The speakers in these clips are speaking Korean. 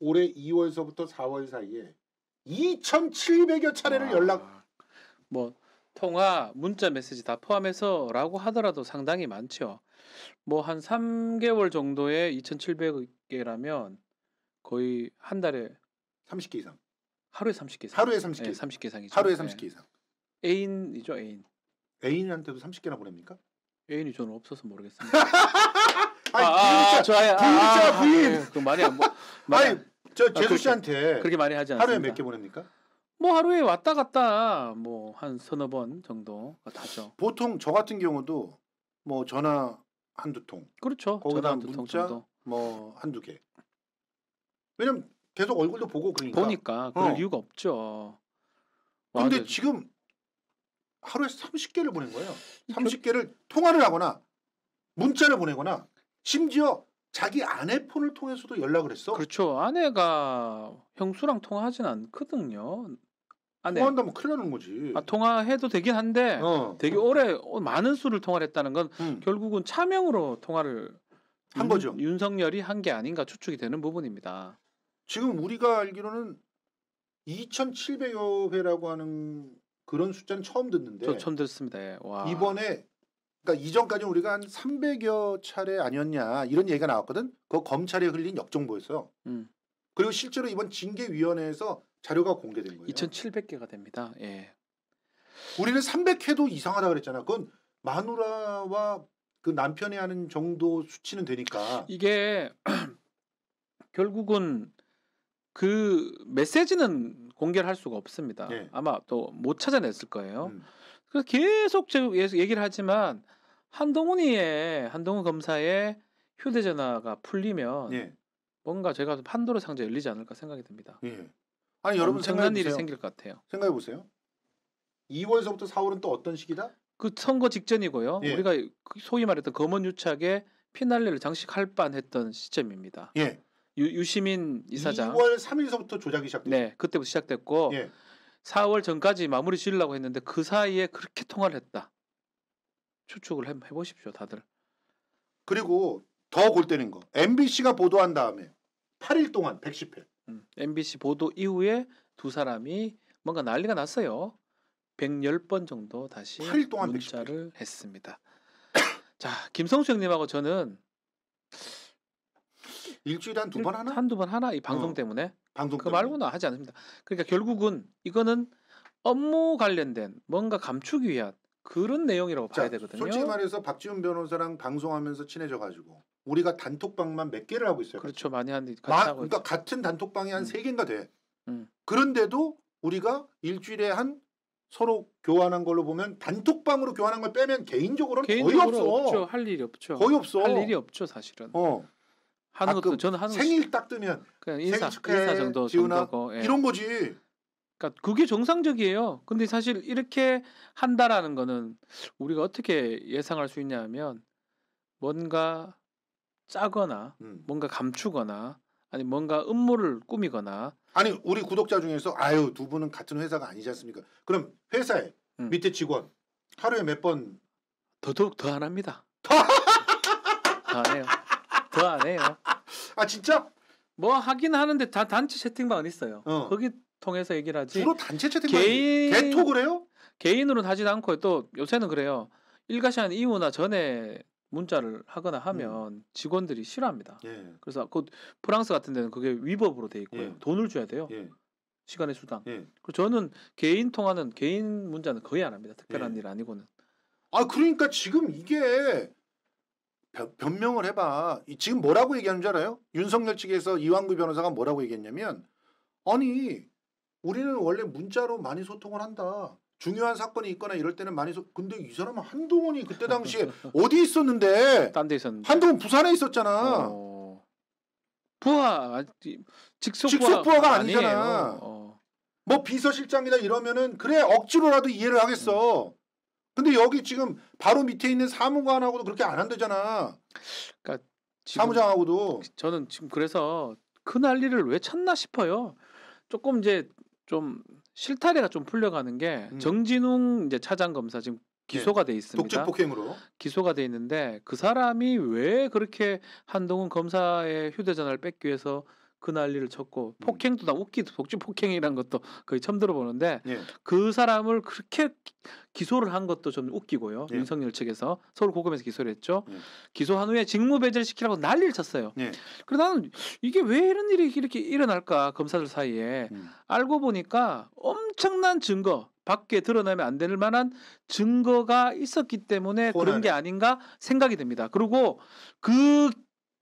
올해 2월서부터 4월 사이에 2,700여 차례를 와. 아, 연락 뭐 통화, 문자 메시지 다 포함해서라고 하더라도 상당히 많죠. 뭐 한 3개월 정도에 2,700개라면 거의 한 달에 30개 이상. 하루에 30개 이상. 하루에 30개. 네, 30개 이상이죠. 하루에 30개 이상. 애인이죠, 애인. 애인한테도 30개나 보냅니까? 애인이 저는 없어서 모르겠습니다. 아니, 아, 아, 저, 아, 부인자 부인. 아, 아 예. 그 많이 안 보. 아니 저 아, 재수 씨한테 그렇게, 그렇게 많이 하지 않습니다. 하루에 몇 개 보냅니까? 뭐 하루에 왔다 갔다 뭐 한 서너 번 정도 하죠. 보통 저 같은 경우도 뭐 전화 한 두 통. 그렇죠. 거기다 전화 문자 정도. 뭐 한 두 개. 왜냐면 계속 얼굴도 보고 그러니까. 보니까 그럴 어. 이유가 없죠. 근데 지금 하루에 30개를 보낸 거예요. 30개를 통화를 하거나 문자를 보내거나 심지어 자기 아내 폰을 통해서도 연락을 했어. 그렇죠. 아내가 형수랑 통화하진 않거든요. 아내. 통화한다면 큰일 나는 거지. 아, 통화해도 되긴 한데 어. 되게 오래 어, 많은 수를 통화를 했다는 건 음. 결국은 차명으로 통화를 한 윤, 거죠. 윤석열이 한 게 아닌가 추측이 되는 부분입니다. 지금 우리가 알기로는 2,700여 회라고 하는 그런 숫자는 처음 듣는데. 저 처음 듣습니다. 예. 와. 이번에 그러니까 이전까지 우리가 한 300여 차례 아니었냐 이런 얘기가 나왔거든. 그거 검찰에 흘린 역정보였어요. 음. 그리고 실제로 이번 징계위원회에서 자료가 공개된 거예요. 2,700개가 됩니다. 예. 우리는 300회도 이상하다 그랬잖아. 그건 마누라와 그 남편이 하는 정도 수치는 되니까. 이게 결국은 그 메시지는 공개를 할 수가 없습니다. 네. 아마 또 못 찾아냈을 거예요. 음. 그래서 계속 얘기를 하지만 한동훈이의 한동훈 검사의 휴대전화가 풀리면 예. 뭔가 제가 판도로 상자 열리지 않을까 생각이 듭니다. 예. 아니 여러분 생각난 일이 생길 것 같아요. 생각해 보세요. 2월서부터 4월은 또 어떤 시기다? 그 선거 직전이고요. 예. 우리가 그 소위 말했던 검언 유착의 피날레를 장식할 뻔했던 시점입니다. 예. 유, 시민 이사장 2월 3일서부터 조작이 시작됐죠. 네, 그때부터 시작됐고 예. 4월 전까지 마무리 지으려고 했는데 그 사이에 그렇게 통화를 했다. 추측을 해 보십시오, 다들. 그리고 더 골때린 거. MBC가 보도한 다음에 8일 동안 110회. 음, MBC 보도 이후에 두 사람이 뭔가 난리가 났어요. 110번 정도 다시 8일 동안 문자를 110회. 했습니다. 자, 김성수 형님하고 저는 일주일에 한두 번 하나? 한 두 번 하나 이 방송 어, 때문에. 방송 그 말고는 하지 않습니다. 그러니까 결국은 이거는 업무 관련된 뭔가 감추기 위한 그런 내용이라고 봐야 되거든요. 솔직히 말해서 박지훈 변호사랑 방송하면서 친해져 가지고 우리가 단톡방만 몇 개를 하고 있어요. 그렇죠. 같이. 많이 하 같이 마, 그러니까 있죠. 같은 단톡방이 한세 음. 개인가 돼. 음. 그런데도 우리가 일주일에 한 서로 교환한 걸로 보면 단톡방으로 교환한 걸 빼면 개인적으로는 개인적으로 거의 없어. 없죠. 할 일이 없죠. 거의 없어. 할 일이 없죠, 사실은. 어. 하는 것도 저는 하는 생일 딱 뜨면 그냥 인사, 생일 축하해, 인사 정도 지훈아 정도고, 예. 이런 거지. 그러니까 그게 정상적이에요. 근데 사실 이렇게 한다라는 거는 우리가 어떻게 예상할 수 있냐면 뭔가 짜거나 음. 뭔가 감추거나 아니 뭔가 음모를 꾸미거나 아니 우리 구독자 중에서 아유 두 분은 같은 회사가 아니지 않습니까? 그럼 회사에 음. 밑에 직원 하루에 몇 번 더더욱 더 안 합니다. 더 안 해요. 더 안 해요. 아 진짜? 뭐 하긴 하는데 다 단체 채팅방 은 있어요. 어. 거기 통해서 얘기를 하지. 주로 단체 채팅방 개인 개톡을 해요? 개인으로는 하진 않고 또 요새는 그래요. 일가시한 이후나 전에 문자를 하거나 하면 음. 직원들이 싫어합니다. 예. 그래서 그 프랑스 같은 데는 그게 위법으로 돼 있고요. 예. 돈을 줘야 돼요. 예. 시간의 수당. 예. 그리고 저는 개인 통화는 개인 문자는 거의 안 합니다. 특별한 예. 일 아니고는. 아 그러니까 지금 이게 변, 명을 해봐. 지금 뭐라고 얘기하는 줄 알아요? 윤석열 측에서 이왕구 변호사가 뭐라고 얘기했냐면 아니 우리는 원래 문자로 많이 소통을 한다. 중요한 사건이 있거나 이럴 때는 많이 소... 근데 이 사람은 한동훈이 그때 당시에 어디 있었는데? 딴데 있었는데. 한동훈 부산에 있었잖아. 어... 부하 직속 직속 부하가 아니잖아. 어... 뭐 비서실장이다 이러면은 그래 억지로라도 이해를 하겠어. 음. 근데 여기 지금 바로 밑에 있는 사무관하고도 그렇게 안한대잖아 그러니까 지금, 사무장하고도 저는 지금 그래서 그 난리를 왜 쳤나 싶어요. 조금 이제 좀 실타래가 좀 풀려가는 게 음. 정진웅 이제 차장 검사 지금 네. 기소가 네. 돼 있습니다. 독재 폭행으로 기소가 돼 있는데 그 사람이 왜 그렇게 한동훈 검사의 휴대전화를 뺏기 위해서 그 난리를 쳤고 음. 폭행도 다 웃기도 독지 폭행이란 것도 거의 처음 들어보는데 예. 그 사람을 그렇게 기소를 한 것도 좀 웃기고요. 예. 윤석열 측에서 서울 고검에서 기소를 했죠. 예. 기소한 후에 직무배제를 시키라고 난리를 쳤어요. 예. 그래서 나는 이게 왜 이런 일이 이렇게 일어날까 검사들 사이에 음. 알고 보니까 엄청난 증거 밖에 드러나면 안 될 만한 증거가 있었기 때문에 혼하네. 그런 게 아닌가 생각이 됩니다. 그리고 그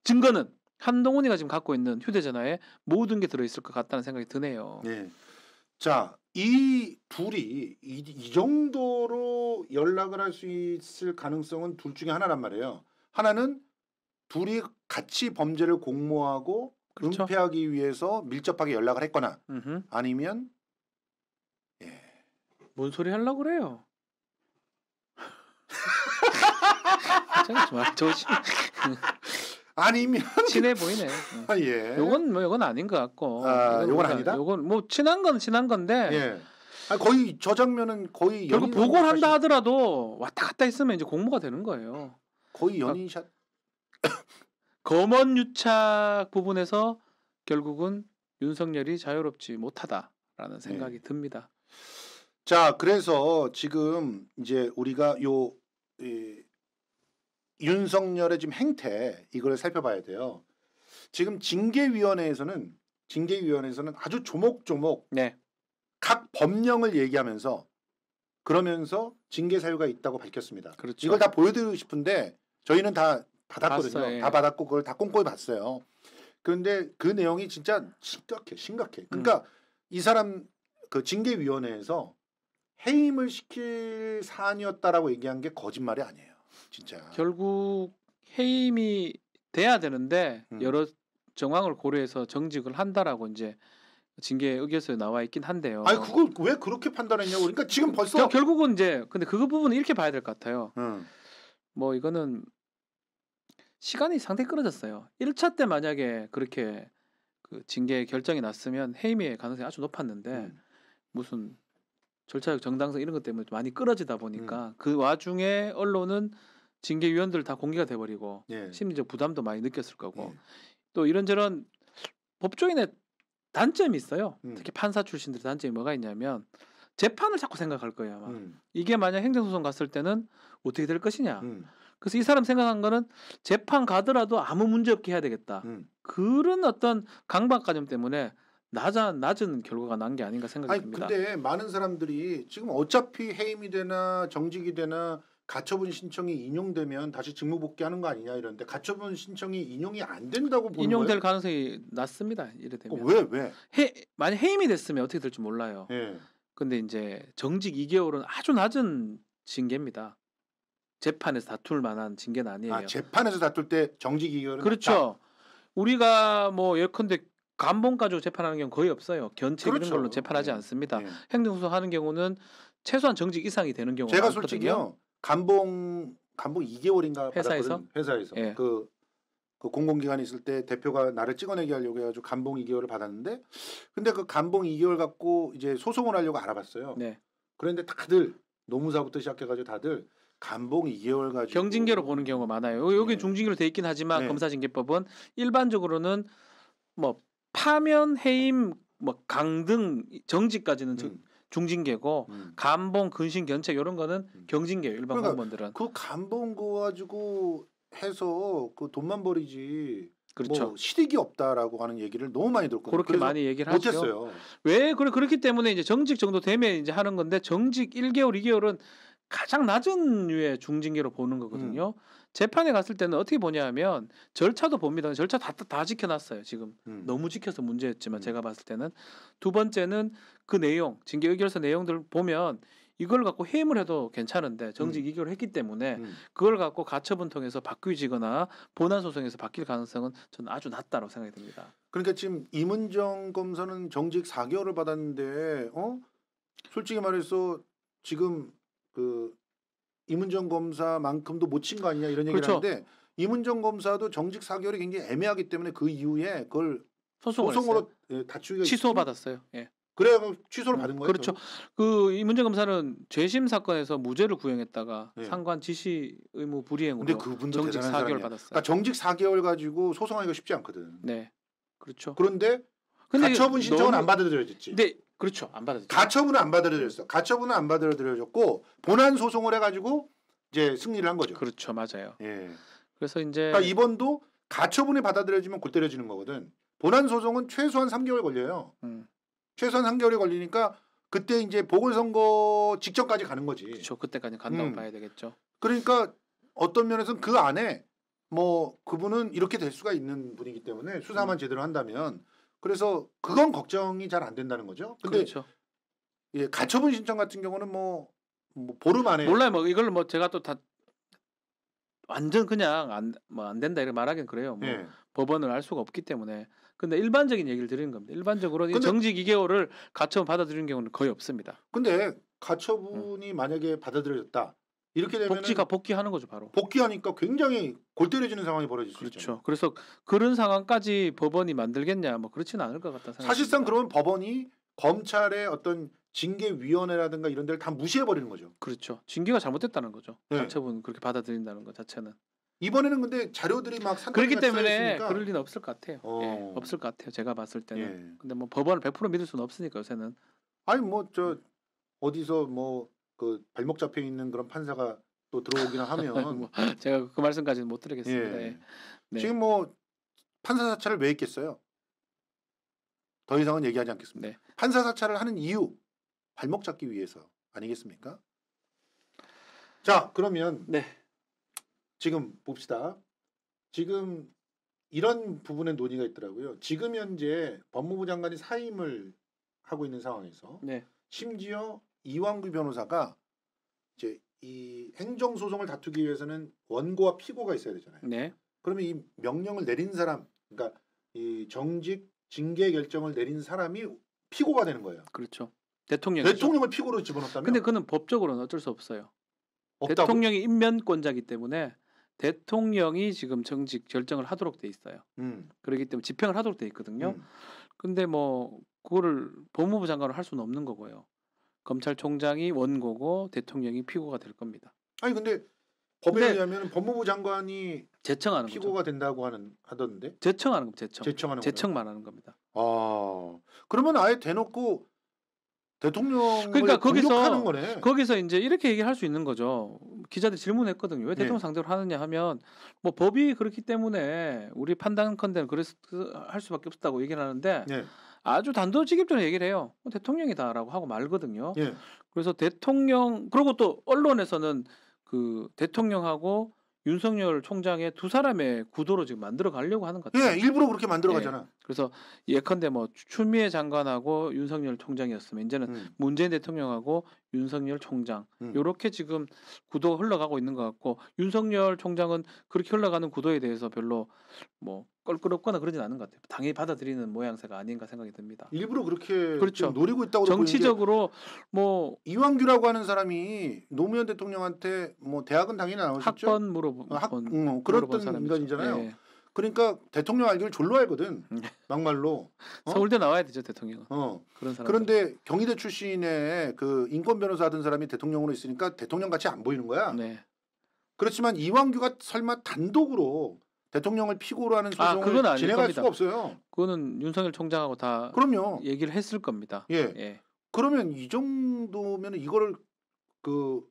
증거는 한동훈이가 지금 갖고 있는 휴대전화에 모든 게 들어있을 것 같다는 생각이 드네요. 네. 자, 이 둘이 이, 이 정도로 연락을 할 수 있을 가능성은 둘 중에 하나란 말이에요. 하나는 둘이 같이 범죄를 공모하고 그렇죠. 은폐하기 위해서 밀접하게 연락을 했거나 음흠. 아니면 예. 뭔 소리 하려고 그래요? 잠깐만 조심. 아, 아니면 그 친해 보이네. 아, 예. 요건 뭐 요건 아닌 것 같고. 아, 요건, 뭐 요건 아니다. 요건 뭐 친한 건 친한 건데. 예. 아 거의 저 장면은 거의 결국 보고 한다 하더라도 왔다 갔다 했으면 이제 공모가 되는 거예요. 거의 그러니까 연인샷. 검언 유착 부분에서 결국은 윤석열이 자유롭지 못하다라는 생각이 예. 듭니다. 자, 그래서 지금 이제 우리가 요 윤석열의 지금 행태 이걸 살펴봐야 돼요. 지금 징계위원회에서는 징계위원회에서는 아주 조목조목 네. 각 법령을 얘기하면서 그러면서 징계 사유가 있다고 밝혔습니다. 그렇죠. 이걸 다 보여드리고 싶은데 저희는 다 받았거든요. 봤어요. 예. 다 받았고 그걸 다 꼼꼼히 봤어요. 그런데 그 내용이 진짜 심각해, 심각해. 그러니까 음. 이 사람 그 징계위원회에서 해임을 시킬 사안이었다라고 얘기한 게 거짓말이 아니에요. 진짜. 결국 해임이 돼야 되는데 음. 여러 정황을 고려해서 정직을 한다라고 이제 징계 의결서에 나와 있긴 한데요. 아니 그걸 왜 그렇게 판단했냐고. 그러니까 지금 벌써 겨, 그러니까 결국은 이제 근데 그 부분은 이렇게 봐야 될 것 같아요. 음. 뭐 이거는 시간이 상당히 끊어졌어요. 1차 때 만약에 그렇게 그 징계 결정이 났으면 해임의 가능성이 아주 높았는데 음. 무슨 절차적 정당성 이런 것 때문에 많이 끌어지다 보니까 음. 그 와중에 언론은 징계위원들 다 공개가 돼버리고 예. 심리적 부담도 많이 느꼈을 거고 예. 또 이런저런 법조인의 단점이 있어요. 음. 특히 판사 출신들의 단점이 뭐가 있냐면 재판을 자꾸 생각할 거예요. 아마. 음. 이게 만약 행정소송 갔을 때는 어떻게 될 것이냐. 음. 그래서 이 사람 생각한 거는 재판 가더라도 아무 문제 없게 해야 되겠다. 음. 그런 어떤 강박관념 때문에 낮아, 낮은 결과가 난 게 아닌가 생각이 아니, 듭니다. 근데 많은 사람들이 지금 어차피 해임이 되나 정직이 되나 가처분 신청이 인용되면 다시 직무 복귀하는 거 아니냐 이런데 가처분 신청이 인용이 안 된다고 보는 인용될 거예요? 가능성이 낮습니다. 이래 어, 되면 어, 왜 왜? 해 만약 해임이 됐으면 어떻게 될지 몰라요. 예. 근데 이제 정직 2개월은 아주 낮은 징계입니다. 재판에서 다툴 만한 징계는 아, 아니에요. 아, 재판에서 다툴 때 정직 2개월은 그렇죠. 낮다. 우리가 뭐 예컨대 감봉 가지고 재판하는 경우 거의 없어요. 견책 그렇죠. 이런 걸로 그렇죠. 재판하지 네. 않습니다. 네. 예. 행정소송 하는 경우는 최소한 정직 이상이 되는 경우가 제가 많거든요. 솔직히요. 감봉 감봉 2개월인가 회사에서 회사에서 예. 그, 그 공공기관에 있을 때 대표가 나를 찍어내게 하려고 해가지고 감봉 2개월을 받았는데 근데 그 감봉 2개월 갖고 이제 소송을 하려고 알아봤어요. 네. 그런데 다들 노무사부터 시작해가지고 다들 감봉 2개월 가지고 경징계로 보는 경우가 많아요. 여기 네. 예. 중징계로 돼 있긴 하지만 네. 검사징계법은 일반적으로는 뭐 파면 해임 뭐 강등 정지까지는 음. 중징계고 음. 감봉 근신 견책 이런 거는 음. 경징계 일반 그러니까 공무원들은 그 감봉 그거 가지고 해서 그 돈만 버리지 뭐 그렇죠. 뭐 실익이 없다라고 하는 얘기를 너무 많이 들었거든요. 그렇게 많이 얘기를 하죠. 못했어요. 왜 그래 그렇기 때문에 이제 정직 정도 되면 이제 하는 건데 정직 1개월 2개월은 가장 낮은 류의 중징계로 보는 거거든요. 음. 재판에 갔을 때는 어떻게 보냐 하면 절차도 봅니다. 절차 다, 다다 지켜놨어요. 지금 음. 너무 지켜서 문제였지만 음. 제가 봤을 때는 두 번째는 그 내용 징계 의결서 내용들 보면 이걸 갖고 해임을 해도 괜찮은데 정직 음. 이결을 했기 때문에 음. 그걸 갖고 가처분 통해서 바뀌지거나 본안 소송에서 바뀔 가능성은 저는 아주 낮다고 생각이 듭니다. 그러니까 지금 이문정 검사는 정직 4개월을 받았는데 어 솔직히 말해서 지금 그 이문정 검사만큼도 못 친 거 아니냐 이런 얘기를 죠 그렇죠. 하는데 이문정 검사도 정직 4개월이 굉장히 애매하기 때문에 그 이후에 그걸 소송을 소송으로 예, 다치기 취소받았어요. 예. 그래야 취소를 받은 거예요. 그렇죠. 그이문정 검사는 재심 사건에서 무죄를 구형했다가 네. 상관 지시 의무 불이행으로 근데 그분도 정직 4개월 사람이야. 받았어요. 그러니까 정직 4개월 가지고 소송하기가 쉽지 않거든. 네. 그렇죠. 그런데 근데 가처분 신청은 너무, 안 받아들여졌지. 근데 그렇죠. 안 받아들여. 가처분은 안 받아들여졌어. 가처분은 안 받아들여졌고 본안 소송을 해가지고 이제 승리를 한 거죠. 그렇죠, 맞아요. 예. 그래서 이제 그러니까 이번도 가처분이 받아들여지면 골 때려지는 거거든. 본안 소송은 최소한 3개월 걸려요. 음. 최소한 3개월이 걸리니까 그때 이제 보궐선거 직전까지 가는 거지. 그렇죠. 그때까지 간다고 음. 봐야 되겠죠. 그러니까 어떤 면에서는 그 안에 뭐 그분은 이렇게 될 수가 있는 분이기 때문에 수사만 음. 제대로 한다면 그래서 그건 걱정이 잘 안 된다는 거죠. 근데 그렇죠. 예, 가처분 신청 같은 경우는 뭐, 뭐 보름 안에 몰라요. 뭐 이걸 뭐 제가 또 다 완전 그냥 안 뭐안 뭐 된다 이렇게 말하긴 그래요. 뭐 예. 법원을 알 수가 없기 때문에. 근데 일반적인 얘기를 드리는 겁니다. 일반적으로 근데, 정직 2개월을 가처분 받아들이는 경우는 거의 없습니다. 근데 가처분이 음. 만약에 받아들여졌다. 이렇게 되면 복지가 복귀하는 거죠 바로. 복귀하니까 굉장히 골 때려지는 상황이 벌어질 수 그렇죠. 있죠. 그래서 그런 상황까지 법원이 만들겠냐 뭐 그렇지는 않을 것 같다. 사실상 그러면 법원이 검찰의 어떤 징계위원회라든가 이런 데를 다 무시해버리는 거죠. 그렇죠. 징계가 잘못됐다는 거죠. 네. 가처분 그렇게 받아들인다는 것 자체는. 이번에는 근데 자료들이 막 그렇기 때문에 그럴 리는 없을 것 같아요. 어. 예, 없을 것 같아요. 제가 봤을 때는. 예. 근데 뭐 법원을 100% 믿을 수는 없으니까 요새는. 아니 뭐 저 어디서 뭐그 발목 잡혀 있는 그런 판사가 또 들어오기나 하면 제가 그 말씀까지는 못 드리겠습니다. 예. 네. 네. 지금 뭐 판사 사찰을 왜 했겠어요? 더 이상은 얘기하지 않겠습니다. 네. 판사 사찰을 하는 이유 발목 잡기 위해서 아니겠습니까? 자 그러면 네. 지금 봅시다. 지금 이런 부분에 논의가 있더라고요. 지금 현재 법무부 장관이 사임을 하고 있는 상황에서 네. 심지어 이왕규 변호사가 이제 이 행정 소송을 다투기 위해서는 원고와 피고가 있어야 되잖아요. 네. 그러면 이 명령을 내린 사람, 그러니까 이 정직 징계 결정을 내린 사람이 피고가 되는 거예요. 그렇죠. 대통령 대통령을 피고로 집어넣었다면? 근데 그는 법적으로는 어쩔 수 없어요. 없다고? 대통령이 임면권자기 때문에 대통령이 지금 정직 결정을 하도록 돼 있어요. 음. 그렇기 때문에 집행을 하도록 돼 있거든요. 음. 근데 뭐 그거를 법무부 장관을 할 수는 없는 거고요. 검찰총장이 원고고 대통령이 피고가 될 겁니다. 아니 근데 법에 의하면 법무부 장관이 제청하는 피고가 거죠. 된다고 하는 하던데 제청하는 겁니다. 제청. 제청하는 제청만 하는 겁니다. 아 그러면 아예 대놓고 대통령 그러니까 거기서 거기서 이제 이렇게 얘기할 수 있는 거죠. 기자들 질문했거든요. 왜 네. 대통령 네. 상대로 하느냐 하면 뭐 법이 그렇기 때문에 우리 판단컨대 그래서 할 수밖에 없다고 얘기를 하는데 네. 아주 단도직입적으로 얘기를 해요. 뭐 대통령이다라고 하고 말거든요. 예. 그래서 대통령 그리고 또 언론에서는 그 대통령하고 윤석열 총장의 두 사람의 구도로 지금 만들어 가려고 하는 것 예, 같아요. 예, 일부러 그렇게 만들어 가잖아. 예. 그래서 예컨대 뭐 추미애 장관하고 윤석열 총장이었으면 이제는 음. 문재인 대통령하고 윤석열 총장 음. 요렇게 지금 구도 가 흘러가고 있는 것 같고 윤석열 총장은 그렇게 흘러가는 구도에 대해서 별로 뭐 껄끄럽거나 그러진 않은 것 같아요. 당연히 받아들이는 모양새가 아닌가 생각이 듭니다. 일부러 그렇게 그렇죠. 노리고 있다고 정치적으로 뭐 이왕규라고 하는 사람이 노무현 대통령한테 뭐 대학은 당연히 나오셨죠. 학번 어, 음, 어, 물어본 학, 음, 물어본 인간이잖아요. 예. 그러니까 대통령 알기를 졸로 알거든. 막말로. 어? 서울대 나와야 되죠 대통령. 어 그런 사람. 그런데 경희대 출신의 그 인권 변호사 하던 사람이 대통령으로 있으니까 대통령 같이 안 보이는 거야. 네. 그렇지만 이왕규가 설마 단독으로 대통령을 피고로 하는 아, 소송을 아, 진행할 겁니다. 수가 없어요. 그거는 윤석열 총장하고 다 그럼요. 얘기를 했을 겁니다. 예. 예. 그러면 이 정도면 이거를 그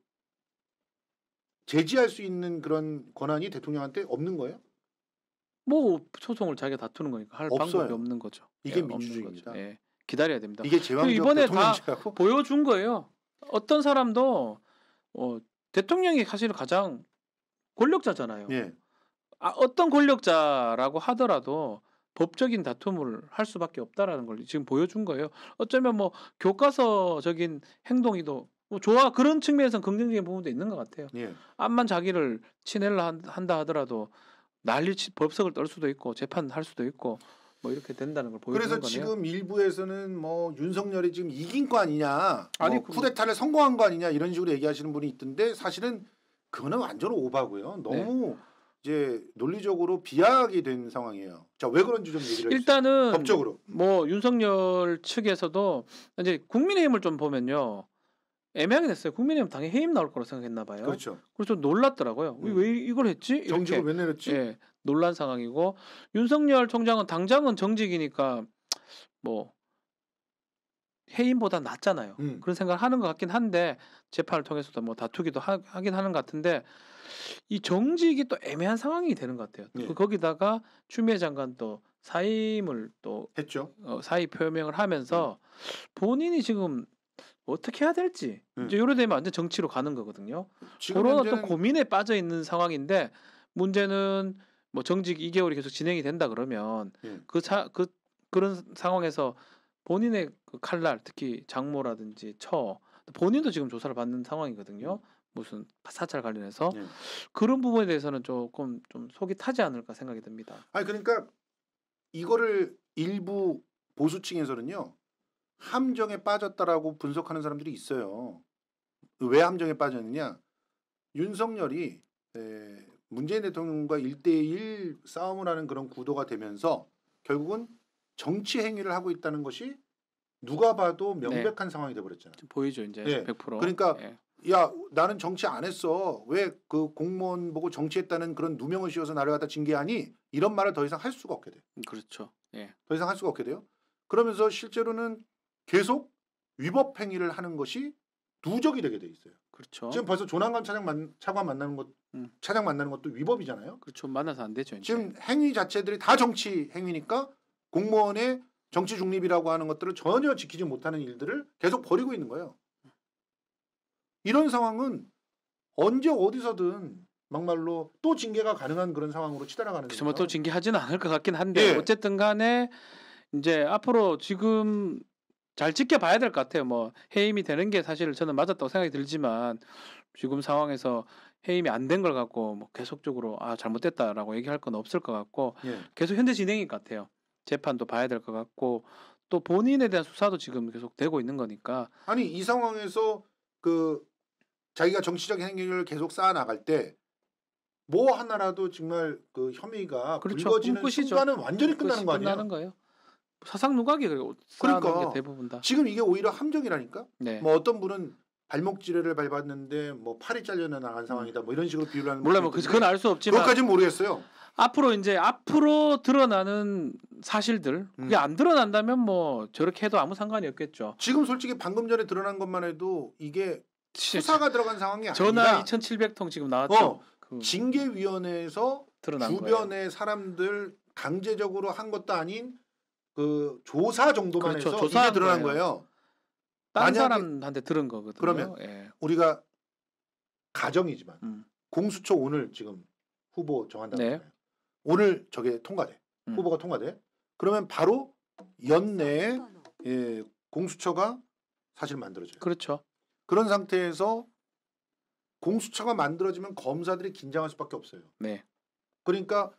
제지할 수 있는 그런 권한이 대통령한테 없는 거예요? 뭐 소송을 자기가 다투는 거니까 할 없어요. 방법이 없는 거죠. 이게 예, 민주주의입니다. 예. 기다려야 됩니다. 이게 제왕적 이번에 대통령제하고? 다 보여준 거예요. 어떤 사람도 어, 대통령이 사실 가장 권력자잖아요. 예. 아, 어떤 권력자라고 하더라도 법적인 다툼을 할 수밖에 없다라는 걸 지금 보여준 거예요. 어쩌면 뭐 교과서적인 행동이도 뭐 좋아 그런 측면에서는 긍정적인 부분도 있는 것 같아요. 예. 암만 자기를 친애를 한다 하더라도 난리 치 법석을 떨 수도 있고 재판할 수도 있고 뭐 이렇게 된다는 걸 보여주는 그래서 지금 일부에서는 뭐 윤석열이 지금 이긴 거 아니냐, 뭐 아니 뭐 그건... 쿠데타를 성공한 거 아니냐 이런 식으로 얘기하시는 분이 있던데 사실은 그거는 완전 오바고요. 네. 너무 네. 이제 논리적으로 비약이된 상황이에요. 자 왜 그런지 좀 얘기를 일단은 법적으로 뭐 윤석열 측에서도 이제 국민의힘을 좀 보면요. 애매하게 됐어요. 국민의힘 당연히 해임 나올 거라고 생각했나 봐요. 그렇죠. 그래서 놀랐더라고요. 음. 왜 이걸 했지? 정직을 왜 내렸지? 예, 논란 상황이고 윤석열 총장은 당장은 정직이니까 뭐 해임보다 낫잖아요. 음. 그런 생각을 하는 것 같긴 한데 재판을 통해서도 뭐 다투기도 하, 긴 하는 것 같은데 이 정직이 또 애매한 상황이 되는 것 같아요. 예. 그 거기다가 추미애 장관 또 사임을 또 했죠. 어, 사의 표명을 하면서 음. 본인이 지금 뭐 어떻게 해야 될지 네. 이제 요래 되면 완전 정치로 가는 거거든요. 그런 어떤 고민에 빠져 있는 상황인데 문제는 뭐 정직 2개월이 계속 진행이 된다 그러면 그 사그 음. 그, 그런 상황에서 본인의 그 칼날 특히 장모라든지 처 본인도 지금 조사를 받는 상황이거든요. 음. 무슨 사찰 관련해서 네. 그런 부분에 대해서는 조금 좀 속이 타지 않을까 생각이 듭니다. 아니 그러니까 이거를 일부 보수층에서는요 함정에 빠졌다라고 분석하는 사람들이 있어요. 왜 함정에 빠졌느냐? 윤석열이 에, 문재인 대통령과 일대일 싸움을 하는 그런 구도가 되면서 결국은 정치 행위를 하고 있다는 것이 누가 봐도 네. 명백한 네. 상황이 돼버렸잖아요. 보이죠 이제 네. 예. 100%. 그러니까 네. 야 나는 정치 안 했어 왜 그 공무원 보고 정치했다는 그런 누명을 씌워서 나를 갖다 징계하니 이런 말을 더 이상 할 수가 없게 돼. 음, 그렇죠. 예. 더 이상 할 수가 없게 돼요. 그러면서 실제로는 계속 위법 행위를 하는 것이 누적이 되게 돼 있어요. 그렇죠. 지금 벌써 조남관 차장 만, 차관 만나는 것 음. 차장 만나는 것도 위법이잖아요. 그렇죠. 만나서 안 되죠. 이제. 지금 행위 자체들이 다 정치 행위니까 공무원의 정치 중립이라고 하는 것들을 전혀 지키지 못하는 일들을 계속 벌이고 있는 거예요. 이런 상황은 언제 어디서든 막말로 또 징계가 가능한 그런 상황으로 치달아가는 거죠. 뭐또 징계하지는 않을 것 같긴 한데 예. 어쨌든 간에 이제 앞으로 지금 잘 지켜봐야 될 것 같아요. 뭐 해임이 되는 게 사실 저는 맞았다고 생각이 들지만 지금 상황에서 해임이 안 된 걸 갖고 뭐 계속적으로 아 잘못됐다라고 얘기할 건 없을 것 같고 예. 계속 현재 진행인 것 같아요. 재판도 봐야 될 것 같고 또 본인에 대한 수사도 지금 계속 되고 있는 거니까 아니 이 상황에서 그 자기가 정치적 행위를 계속 쌓아 나갈 때 뭐 하나라도 정말 그 혐의가 그렇죠. 불거지는 순간은 완전히 끝나는 거 아니에요? 끝나는 거예요. 사상 누각이 그리고 그러니까 대부분 다 지금 이게 오히려 함정이라니까. 네. 뭐 어떤 분은 발목 지뢰를 밟았는데 뭐 팔이 잘려나 나간 음. 상황이다 뭐 이런 식으로 비유를 하는 몰라 뭐 그건 알 수 없지만 그것까지는 모르겠어요. 앞으로 이제 앞으로 드러나는 사실들 음. 그게 안 드러난다면 뭐 저렇게 해도 아무 상관이 없겠죠. 지금 솔직히 방금 전에 드러난 것만 해도 이게 수사가 들어간 상황이 아니다. 전화 2,700통 지금 어, 나왔죠. 어, 그 징계위원회에서 주변의 거예요. 사람들 강제적으로 한 것도 아닌 그 조사 정도만 그렇죠. 해서 조사에 들어간 거예요. 다른 사람한테 들은 거거든요. 그러면 예. 우리가 가정이지만 음. 공수처 오늘 지금 후보 정한다고 네. 오늘 저게 통과돼. 음. 후보가 통과돼. 그러면 바로 연내 예, 공수처가 사실 만들어져요. 그렇죠. 그런 상태에서 공수처가 만들어지면 검사들이 긴장할 수밖에 없어요. 네. 그러니까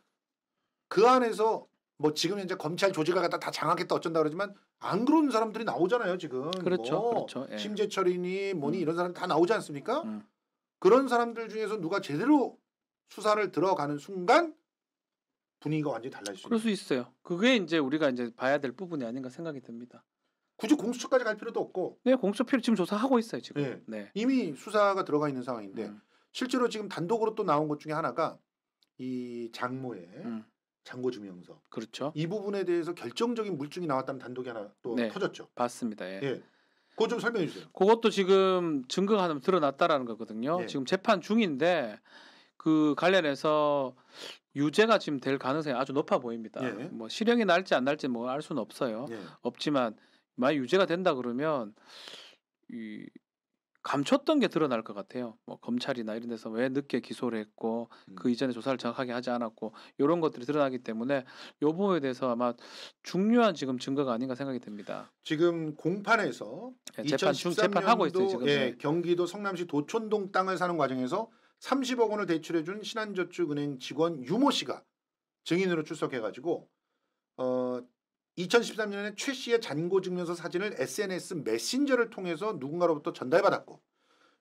그 안에서 뭐 지금 이제 검찰 조직을 갖다 다 장악했다 어쩐다 그러지만 안 그런 사람들이 나오잖아요 지금 뭐 그렇죠 뭐 그렇죠 예. 심재철이니 뭐니 음. 이런 사람 다 나오지 않습니까 음. 그런 사람들 중에서 누가 제대로 수사를 들어가는 순간 분위기가 완전히 달라질 수 그럴 있어요. 수 있어요 그게 이제 우리가 이제 봐야 될 부분이 아닌가 생각이 듭니다 굳이 공수처까지 갈 필요도 없고 네 공수처 필요 지금 조사하고 있어요 지금 네. 네. 이미 수사가 들어가 있는 상황인데 음. 실제로 지금 단독으로 또 나온 것 중에 하나가 이 장모의 음. 장고 증명서 그렇죠. 이 부분에 대해서 결정적인 물증이 나왔다는 단독이 하나 또 네, 터졌죠. 봤습니다. 예. 예. 그거 좀 설명해 주세요. 그것도 지금 증거가 하나 드러났다라는 거거든요. 예. 지금 재판 중인데 그 관련해서 유죄가 지금 될 가능성이 아주 높아 보입니다. 예. 뭐 실형이 날지 안 날지 뭐 알 수는 없어요. 예. 없지만 만약 유죄가 된다 그러면 이 감췄던 게 드러날 것 같아요. 뭐 검찰이나 이런 데서 왜 늦게 기소를 했고 그 음. 그 이전에 조사를 정확하게 하지 않았고 이런 것들이 드러나기 때문에 요 부분에 대해서 아마 중요한 지금 증거가 아닌가 생각이 듭니다. 지금 공판에서 예, 재판 중 재판하고 있어요 지금. 예, 네. 경기도 성남시 도촌동 땅을 사는 과정에서 30억 원을 대출해 준 신한저축은행 직원 유모 씨가 증인으로 출석해 가지고 어 2013년에 최 씨의 잔고 증명서 사진을 SNS 메신저를 통해서 누군가로부터 전달받았고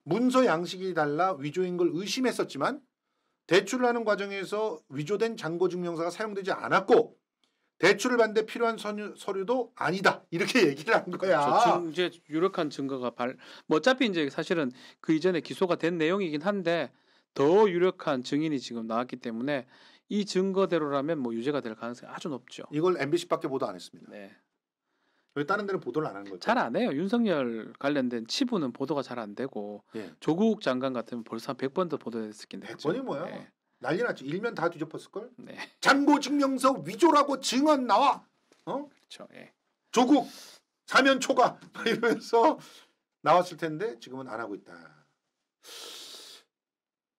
문서 양식이 달라 위조인 걸 의심했었지만 대출을 하는 과정에서 위조된 잔고 증명서가 사용되지 않았고 대출을 받는데 필요한 서류, 서류도 아니다 이렇게 얘기를 한 거야. 그렇죠. 이제 유력한 증거가 발. 뭐 어차피 이제 사실은 그 이전에 기소가 된 내용이긴 한데 더 유력한 증인이 지금 나왔기 때문에 이 증거대로라면 뭐 유죄가 될 가능성이 아주 높죠. 이걸 MBC밖에 보도 안 했습니다. 네. 왜 다른 데는 보도를 안 하는 거죠? 잘 안 해요. 윤석열 관련된 치부는 보도가 잘 안 되고 예. 조국 장관 같으면 벌써 한 100번 더 보도됐을 텐데. 100번이 뭐야? 네. 난리 났죠. 일면 다 뒤덮었을 걸. 네. 장고 증명서 위조라고 증언 나와. 어? 그렇죠. 예. 조국 사면 초과 이러면서 나왔을 텐데 지금은 안 하고 있다.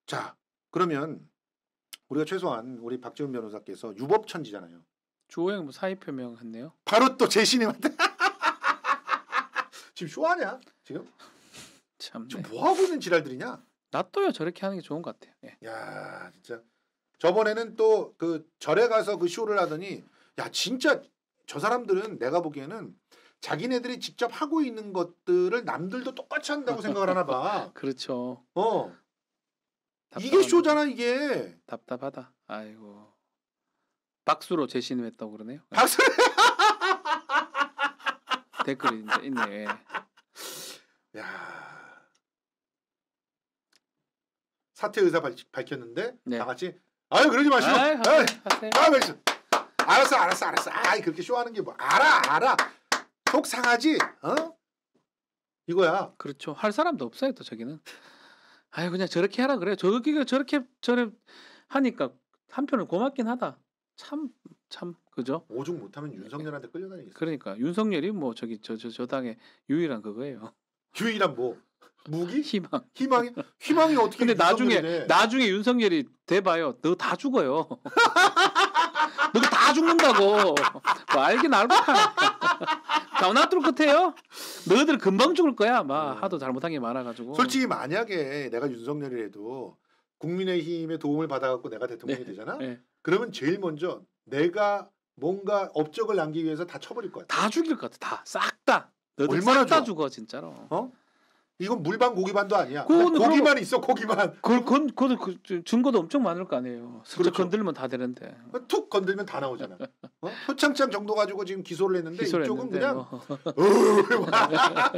자, 그러면 우리가 최소한 우리 박지훈 변호사께서 유법 천지잖아요. 조행 뭐 사의 표명했네요. 바로 또 제신님한테 지금 쇼하냐 지금? 참. 지금 네. 뭐 하고 있는 지랄들이냐? 놔둬요 저렇게 하는 게 좋은 것 같아요. 예. 야 진짜 저번에는 또 그 절에 가서 그 쇼를 하더니 야 진짜 저 사람들은 내가 보기에는 자기네들이 직접 하고 있는 것들을 남들도 똑같이 한다고 생각을 하나 봐. 그렇죠. 어. 이게 쇼잖아 이게. 답답하다. 아이고. 박수로 재신했다고 그러네요. 박수. 댓글이 있네. 예. 야. 사퇴 의사 밝혔는데 네. 다 같이 아유 그러지 마시고. 아 아유, 아유. 알았어 알았어 알았어. 아이 그렇게 쇼하는 게 뭐 알아 알아. 속 상하지. 어? 이거야. 그렇죠. 할 사람도 없어요 또 저기는. 아유 그냥 저렇게 하라 그래. 저렇게 저렇게 저래 하니까 한편은 고맙긴 하다. 참 참 그죠? 오죽 못하면 윤석열한테 끌려다니겠어. 그러니까 윤석열이 뭐 저기 저저저 당의 유일한 그거예요. 유일한 뭐 무기? 희망. 희망이 희망이 어떻게? 근데 나중에 나중에 윤석열이 돼봐요. 너 다 죽어요. 너 다 죽는다고. 뭐 알긴 알고 하니까. 다운아트로 끝해요. 너희들 금방 죽을 거야. 막 네. 하도 잘못한 게 많아가지고. 솔직히 만약에 내가 윤석열이라도 국민의힘의 도움을 받아갖고 내가 대통령이 네. 되잖아. 네. 그러면 제일 먼저 내가 뭔가 업적을 남기 위해서 다 쳐버릴 거야. 다 죽일 것 같아. 다 싹 다. 너희들 얼마나 싹다 죽어 진짜로. 어? 이건 물반 고기반도 아니야. 고기만 그럼, 있어 고기만. 그 건, 그건 그 증거도 엄청 많을 거 아니에요. 그렇죠. 건들면 다 되는데. 툭 건들면 다 나오잖아. 어? 표창장 정도 가지고 지금 기소를 했는데 기소를 이쪽은 했는데, 그냥 우야 어.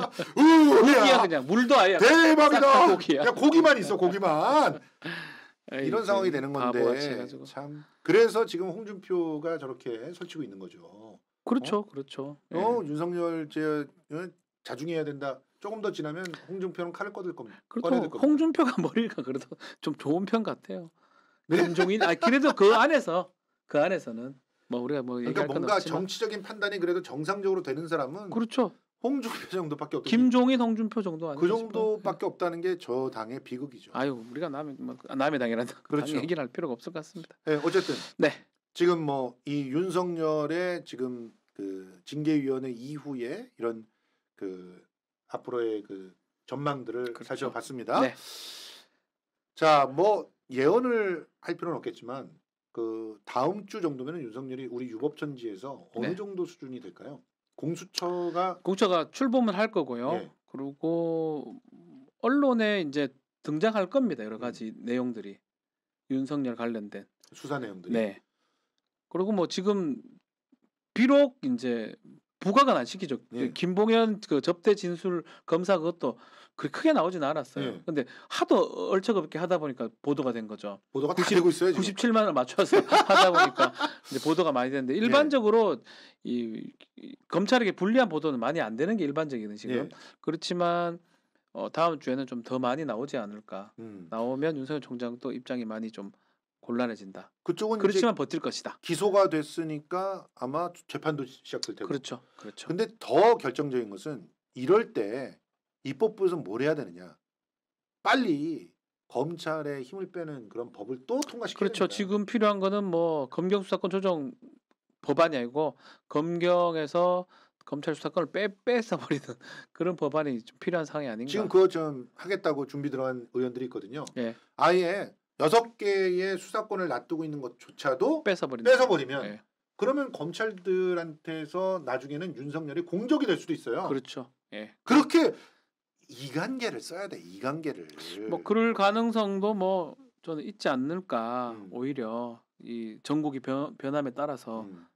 어, 어, 그냥 물도 아예 대박이다. 고기야. 그냥 고기만 있어 고기만. 에이, 이런 상황이 되는 건데 참 그래서 지금 홍준표가 저렇게 설치고 있는 거죠. 그렇죠, 어? 그렇죠. 어 예. 윤석열 제 자중해야 된다. 조금 더 지나면 홍준표는 칼을 꺼들 겁니다. 그렇죠. 홍준표가 머리가 그래도 좀 좋은 편 같아요. 김종인 네. 아 그래도 그 안에서 그 안에서는 뭐 우리가 뭐 그러니까 뭔가 정치적인 판단이 그래도 정상적으로 되는 사람은 그렇죠. 홍준표 정도밖에 없다. 김종인, 홍준표 정도 아니그 정도밖에 없다는 게 저 당의 비극이죠. 아유, 우리가 남의 뭐, 남의 당이라는 그렇죠. 당 얘기를 할 필요가 없을 것 같습니다. 네, 어쨌든 네. 지금 뭐 이 윤석열의 지금 그 징계위원회 이후에 이런 그 앞으로의 그 전망들을 그렇죠. 살펴봤습니다. 네. 자, 뭐 예언을 할 필요는 없겠지만 그 다음 주 정도면은 윤석열이 우리 유법천지에서 어느 네. 정도 수준이 될까요? 공수처가 공수처가 출범을 할 거고요. 예. 그리고 언론에 이제 등장할 겁니다. 여러 가지 음. 내용들이 윤석열 관련된 수사 내용들이. 네. 그리고 뭐 지금 비록 이제 부각은 안 시키죠. 그 예. 김봉현 그 접대 진술 검사 그것도 그렇게 크게 나오진 않았어요. 예. 근데 하도 얼척없게 하다 보니까 보도가 된 거죠. 보도가 90, 되고 있어요. 지금. 97만을 맞춰서 하다 보니까 이제 보도가 많이 되는데 일반적으로 예. 이, 이, 검찰에게 불리한 보도는 많이 안 되는 게 일반적이거든요. 지금 예. 그렇지만 어, 다음 주에는 좀 더 많이 나오지 않을까. 음. 나오면 윤석열 총장 또 입장이 많이 좀 곤란해진다. 그쪽은 그렇지만 버틸 것이다. 기소가 됐으니까 아마 재판도 시작될 테고. 그렇죠. 그렇죠. 근데 더 결정적인 것은 이럴 때입법부에서뭘 해야 되느냐? 빨리 검찰의 힘을 빼는 그런 법을 또 통과시켜야 그렇죠. 됩다 지금 필요한 거는 뭐 검경 수사권 조정 법안이 아니고 검경에서 검찰 수사권을 빼 빼서 버리는 그런 법안이 좀 필요한 상황이 아닌가. 지금 그거 좀 하겠다고 준비 들어간 의원들이 있거든요. 예. 아예 여섯 개의 수사권을 놔두고 있는 것조차도 뺏어버리면, 뺏어버리면 네. 예. 그러면 검찰들한테서 나중에는 윤석열이 공적이 될 수도 있어요. 그렇죠. 예. 그렇게 이관계를 써야 돼. 이관계를. 뭐 그럴 가능성도 뭐 저는 있지 않을까. 음. 오히려 이 전국이 변, 변함에 따라서 음.